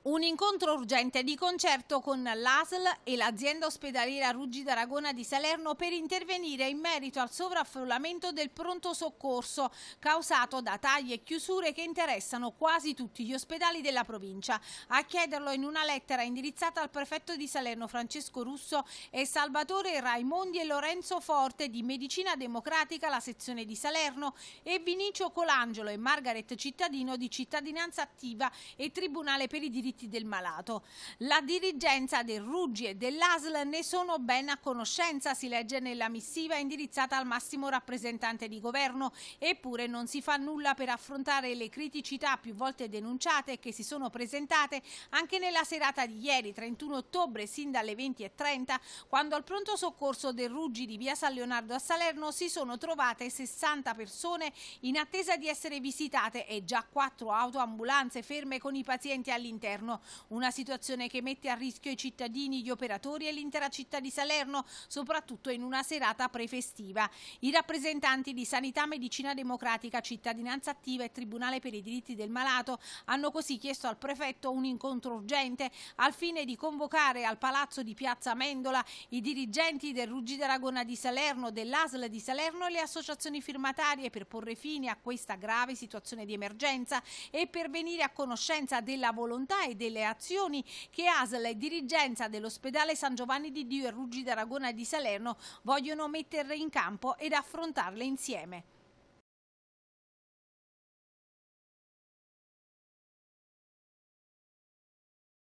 Un incontro urgente di concerto con l'ASL e l'azienda ospedaliera Ruggi d'Aragona di Salerno per intervenire in merito al sovraffollamento del pronto soccorso causato da tagli e chiusure che interessano quasi tutti gli ospedali della provincia. A chiederlo in una lettera indirizzata al prefetto di Salerno Francesco Russo e Salvatore Raimondi e Lorenzo Forte di Medicina Democratica, la sezione di Salerno, e Vinicio Colangelo e Margaret Cittadino di Cittadinanza Attiva e Tribunale per i diritti redditi del malato. La dirigenza del Ruggi e dell'ASL ne sono ben a conoscenza, si legge nella missiva indirizzata al massimo rappresentante di governo, eppure non si fa nulla per affrontare le criticità più volte denunciate che si sono presentate anche nella serata di ieri, 31 ottobre, sin dalle 20.30, quando al pronto soccorso del Ruggi di via San Leonardo a Salerno si sono trovate 60 persone in attesa di essere visitate e già quattro autoambulanze ferme con i pazienti all'interno. Salerno. Una situazione che mette a rischio i cittadini, gli operatori e l'intera città di Salerno, soprattutto in una serata prefestiva. I rappresentanti di Sanità, Medicina Democratica, Cittadinanza Attiva e Tribunale per i diritti del malato hanno così chiesto al prefetto un incontro urgente al fine di convocare al palazzo di Piazza Mendola i dirigenti del Ruggi d'Aragona di Salerno, dell'ASL di Salerno e le associazioni firmatarie per porre fine a questa grave situazione di emergenza e per venire a conoscenza della volontà e delle azioni che ASL e dirigenza dell'ospedale San Giovanni di Dio e Ruggi d'Aragona di Salerno vogliono mettere in campo ed affrontarle insieme.